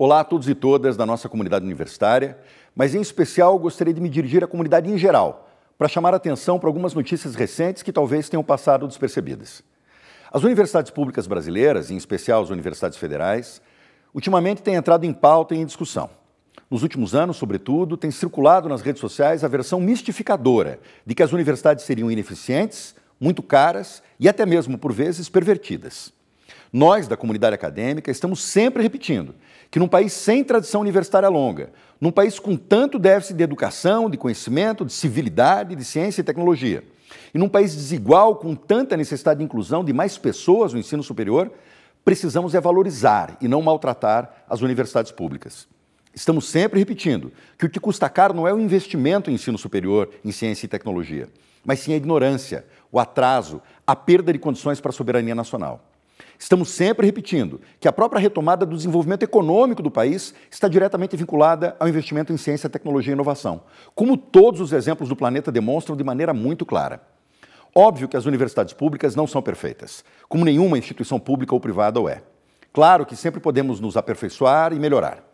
Olá a todos e todas da nossa comunidade universitária, mas em especial gostaria de me dirigir à comunidade em geral, para chamar a atenção para algumas notícias recentes que talvez tenham passado despercebidas. As universidades públicas brasileiras, em especial as universidades federais, ultimamente têm entrado em pauta e em discussão. Nos últimos anos, sobretudo, tem circulado nas redes sociais a versão mistificadora de que as universidades seriam ineficientes, muito caras e até mesmo, por vezes, pervertidas. Nós, da comunidade acadêmica, estamos sempre repetindo que num país sem tradição universitária longa, num país com tanto déficit de educação, de conhecimento, de civilidade, de ciência e tecnologia, e num país desigual com tanta necessidade de inclusão de mais pessoas no ensino superior, precisamos é valorizar e não maltratar as universidades públicas. Estamos sempre repetindo que o que custa caro não é o investimento em ensino superior, em ciência e tecnologia, mas sim a ignorância, o atraso, a perda de condições para a soberania nacional. Estamos sempre repetindo que a própria retomada do desenvolvimento econômico do país está diretamente vinculada ao investimento em ciência, tecnologia e inovação, como todos os exemplos do planeta demonstram de maneira muito clara. Óbvio que as universidades públicas não são perfeitas, como nenhuma instituição pública ou privada o é. Claro que sempre podemos nos aperfeiçoar e melhorar.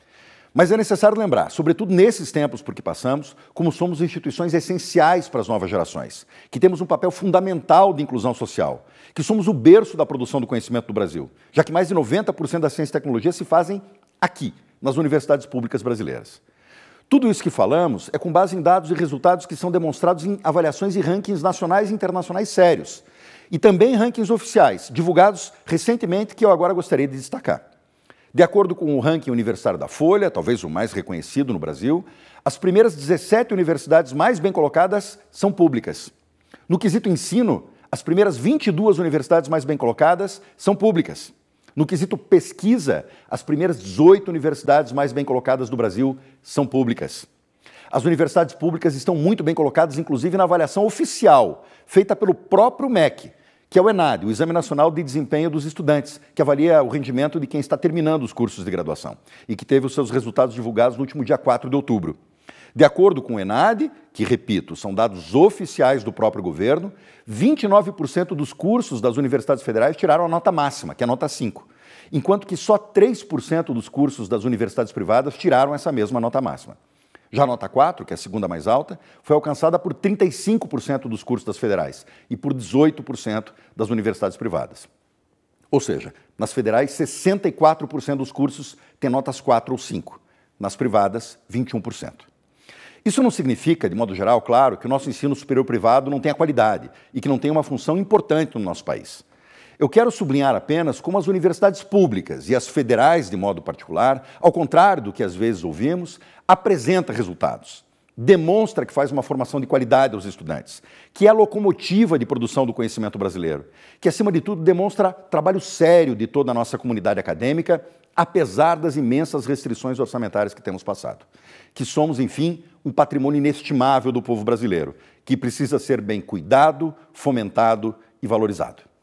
Mas é necessário lembrar, sobretudo nesses tempos por que passamos, como somos instituições essenciais para as novas gerações, que temos um papel fundamental de inclusão social, que somos o berço da produção do conhecimento do Brasil, já que mais de 90% da ciência e tecnologia se fazem aqui, nas universidades públicas brasileiras. Tudo isso que falamos é com base em dados e resultados que são demonstrados em avaliações e rankings nacionais e internacionais sérios, e também rankings oficiais, divulgados recentemente, que eu agora gostaria de destacar. De acordo com o ranking universitário da Folha, talvez o mais reconhecido no Brasil, as primeiras 17 universidades mais bem colocadas são públicas. No quesito ensino, as primeiras 22 universidades mais bem colocadas são públicas. No quesito pesquisa, as primeiras 18 universidades mais bem colocadas do Brasil são públicas. As universidades públicas estão muito bem colocadas, inclusive na avaliação oficial, feita pelo próprio MEC, que é o ENAD, o Exame Nacional de Desempenho dos Estudantes, que avalia o rendimento de quem está terminando os cursos de graduação e que teve os seus resultados divulgados no último dia 4 de outubro. De acordo com o ENAD, que, repito, são dados oficiais do próprio governo, 29% dos cursos das universidades federais tiraram a nota máxima, que é a nota 5, enquanto que só 3% dos cursos das universidades privadas tiraram essa mesma nota máxima. Já a nota 4, que é a segunda mais alta, foi alcançada por 35% dos cursos das federais e por 18% das universidades privadas. Ou seja, nas federais, 64% dos cursos têm notas 4 ou 5, nas privadas, 21%. Isso não significa, de modo geral, claro, que o nosso ensino superior privado não tenha qualidade e que não tenha uma função importante no nosso país. Eu quero sublinhar apenas como as universidades públicas e as federais, de modo particular, ao contrário do que às vezes ouvimos, apresenta resultados. Demonstra que faz uma formação de qualidade aos estudantes, que é a locomotiva de produção do conhecimento brasileiro, que, acima de tudo, demonstra trabalho sério de toda a nossa comunidade acadêmica, apesar das imensas restrições orçamentárias que temos passado. Que somos, enfim, um patrimônio inestimável do povo brasileiro, que precisa ser bem cuidado, fomentado e valorizado.